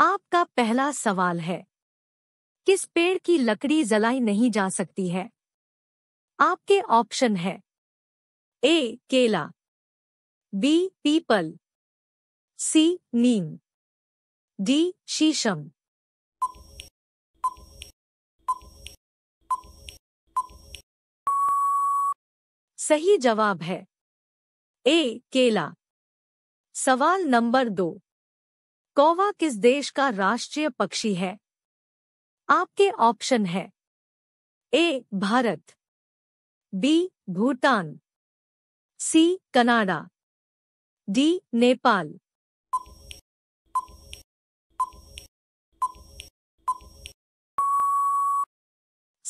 आपका पहला सवाल है किस पेड़ की लकड़ी जलाई नहीं जा सकती है आपके ऑप्शन है ए केला बी पीपल सी नीम डी शीशम सही जवाब है ए केला सवाल नंबर दो कौवा किस देश का राष्ट्रीय पक्षी है आपके ऑप्शन है A Bharat B Bhutan C Canada D Nepal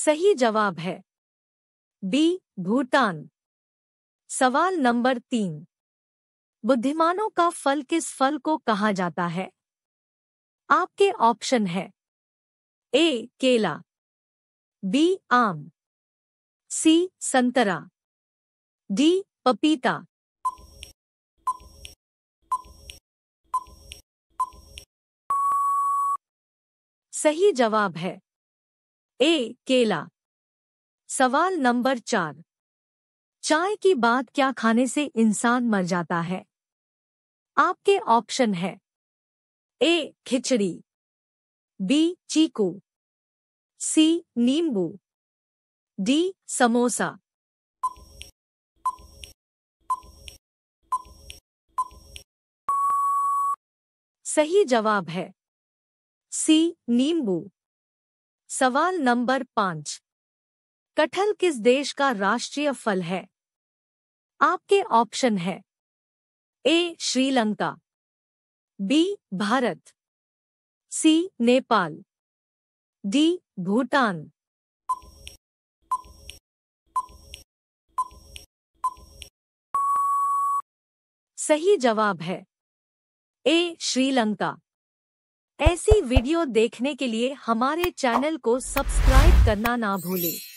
सही जवाब है बी भूटान सवाल नंबर तीन बुद्धिमानों का फल किस फल को कहा जाता है आपके ऑप्शन है ए केला बी आम सी संतरा डी पपीता सही जवाब है ए केला सवाल नंबर चार चाय की बात क्या खाने से इंसान मर जाता है आपके ऑप्शन है ए खिचड़ी बी चीकू सी नींबू डी समोसा सही जवाब है सी नींबू सवाल नंबर पांच कटहल किस देश का राष्ट्रीय फल है आपके ऑप्शन है A Sri Lanka B Bharat C Nepal D Bhutan सही जवाब है ए श्रीलंका ऐसी वीडियो देखने के लिए हमारे चैनल को सब्सक्राइब करना ना भूलें